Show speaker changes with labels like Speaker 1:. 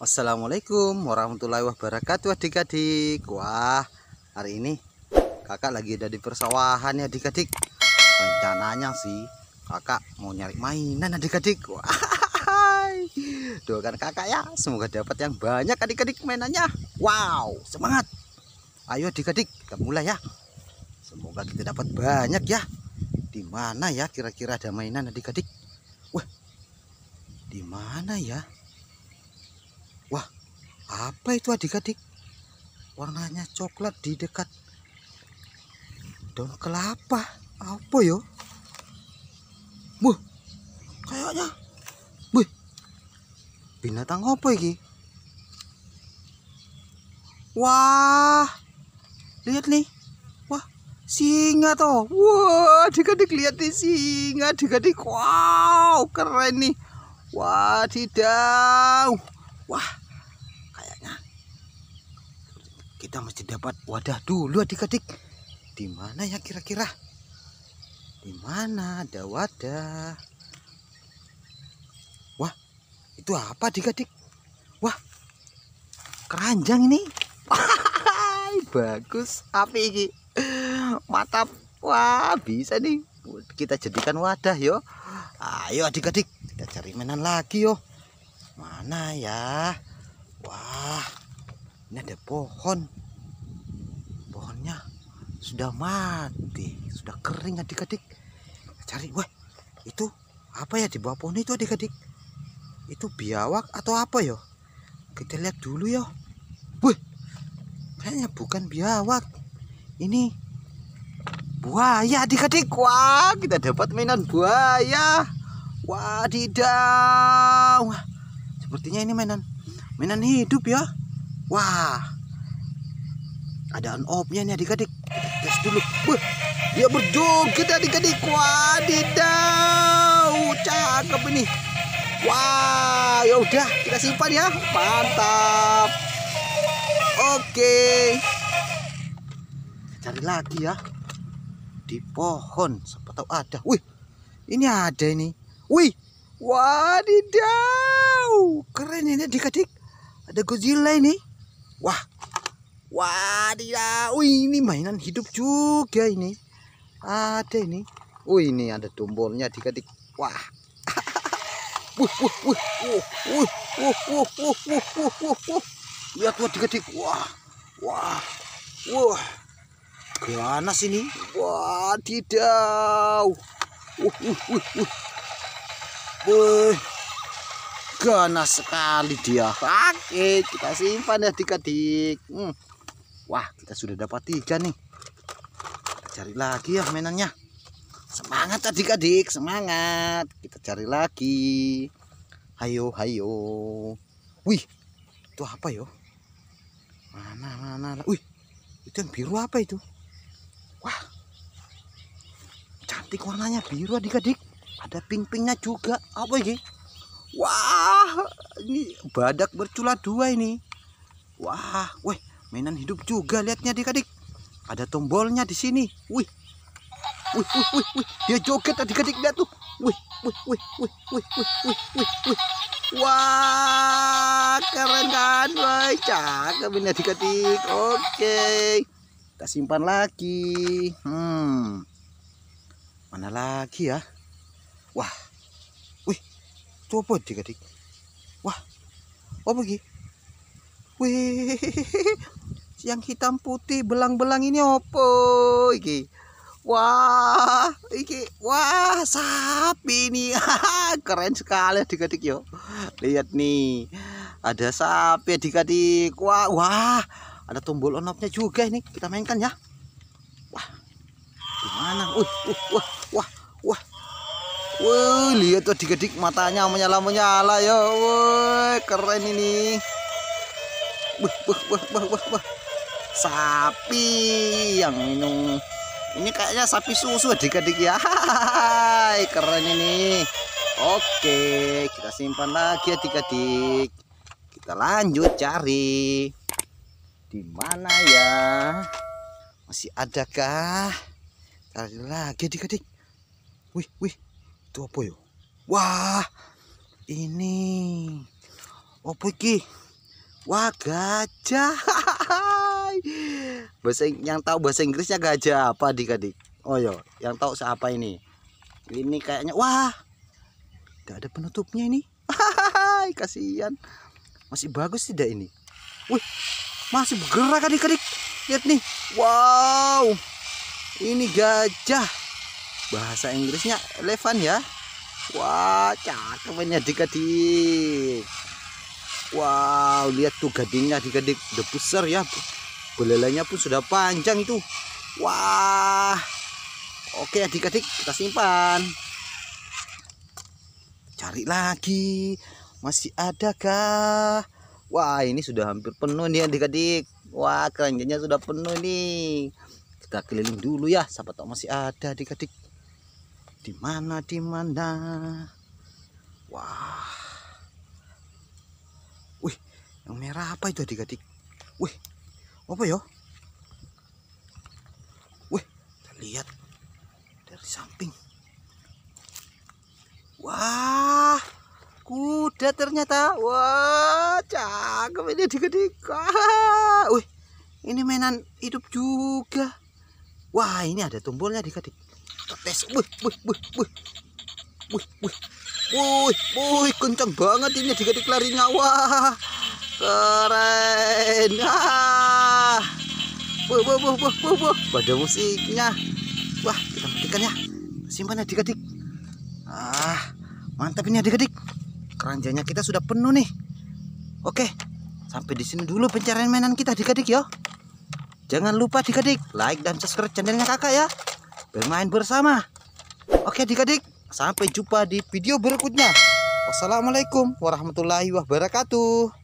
Speaker 1: Assalamualaikum warahmatullahi wabarakatuh adik-adik Wah hari ini kakak lagi ada di persawahan ya adik-adik Rencananya sih kakak mau nyari mainan adik-adik Doakan kakak ya semoga dapat yang banyak adik-adik mainannya Wow semangat Ayo adik-adik kita mulai ya Semoga kita dapat banyak ya di mana ya kira-kira ada mainan adik-adik Wah di mana ya Wah, apa itu adik-adik? Warnanya coklat di dekat daun kelapa. Apa yo? Buh, kayaknya. Buh, binatang apa ini? Wah, lihat nih. Wah, singa toh. Wah, adik-adik lihat nih singa. Adik-adik, wow, keren nih. Wah, tidak. Wah, kita mesti dapat wadah dulu adik-adik di mana ya kira-kira di mana ada wadah wah itu apa adik-adik wah keranjang ini bagus api ini mantap wah bisa nih kita jadikan wadah yo ayo adik-adik kita cari mainan lagi yo mana ya wah ini ada pohon pohonnya sudah mati sudah kering adik-adik cari wah itu apa ya di bawah pohon itu adik-adik itu biawak atau apa ya kita lihat dulu ya wah kayaknya bukan biawak ini buaya adik-adik wah kita dapat mainan buaya wadidaw sepertinya ini mainan mainan hidup ya Wah. Ada on off nih adik-adik. tes dulu. Wah, dia berjoget adik-adik. Wadidaw. Cakep ini. Wah, ya udah kita simpan ya. Mantap. Oke. Cari lagi ya. Di pohon, siapa tahu ada. Wih. Ini ada ini. Wih. Wadidaw. Keren ini adik-adik. Ada Godzilla ini. Wah. Wadidaw, ini mainan hidup juga ini. Ada ini. Oh, ini ada tombolnya diketik. Wah. Wuh, wuh, wuh, wuh, wuh, wuh, wuh, wuh, wuh, Lihat diketik. Wah. Wah. Wah. Ganas ini. Wah Wuh, wuh, wuh, wuh. Wuh ganas sekali dia oke kita simpan ya tiga dik hmm. wah kita sudah dapat tiga nih kita cari lagi ya mainannya semangat tadi ya, adik semangat kita cari lagi hayo hayo wih itu apa yo mana mana wih itu yang biru apa itu wah cantik warnanya biru adik-adik ada pink-pinknya juga apa ini Wah, ini badak bercula dua ini. Wah, weh, mainan hidup juga lihatnya adik-adik. Ada tombolnya di sini. Wih. Wih, wih, wih, wih. Dia joget adik-adik lihat tuh. Wih, wih, wih, wih, wih, wih, wih, wih, wih. Wah, keren kan? Wah, cakep ini adik-adik. Oke. Kita simpan lagi. Hmm. Mana lagi ya? Wah, itu apa dik Wah, apa oh, ki? Wih, yang hitam putih belang-belang ini apa iki? Wah, iki wah sapi ini, Keren sekali tiga adik yo. Lihat nih. Ada sapi tiga adik Wah, wah. Ada tombol onopnya juga ini. Kita mainkan ya. Wah. Gimana? Uh, uh, wah, wah. Woi, lihat tuh adik-adik matanya menyala-menyala ya. Woi, keren ini. Wah, wah, wah, wah, wah, Sapi yang minum. Ini kayaknya sapi susu adik-adik ya. Hai, keren ini. Oke, kita simpan lagi adik-adik. Ya, kita lanjut cari. Di mana ya? Masih adakah? Cari lagi adik-adik. Wih, wih, itu apa yo? Ya? Wah, ini apa iki? Wah, gajah. bahasa yang tahu bahasa Inggrisnya gajah apa adik-adik? Oh yo, iya. yang tahu siapa ini? Ini kayaknya wah. Gak ada penutupnya ini. Kasihan. Masih bagus tidak ini? Wih, masih bergerak adik-adik. Lihat nih. Wow. Ini gajah bahasa Inggrisnya Levan ya wah cakep ini wow lihat tuh gadingnya adik-adik udah besar ya belalainya pun sudah panjang itu wah oke adik-adik kita simpan cari lagi masih ada kah, wah ini sudah hampir penuh nih adik-adik wah keranjangnya sudah penuh nih kita keliling dulu ya siapa tahu masih ada adik-adik di mana di mana wah wih yang merah apa itu adik-adik wih apa ya wih lihat dari samping wah kuda ternyata wah cakep ini adik-adik wih ini mainan hidup juga Wah, ini ada tumbulnya dikadik. adik Tes. Wih, wih, wih, wih. Wih, wih. Wih, wih, kencang banget ini dikadik adik larinya. Wah. Keren. Ah. Buh buh buh buh buh buh. Pada musiknya. Wah, kita matikan ya. Simpan ya dikadik. Ah, mantap ini dikadik. adik Keranjangnya kita sudah penuh nih. Oke, sampai di sini dulu pencarian mainan kita dikadik yo. ya. Jangan lupa dikedik, like dan subscribe channelnya kakak ya. Bermain bersama. Oke dikedik. sampai jumpa di video berikutnya. Wassalamualaikum warahmatullahi wabarakatuh.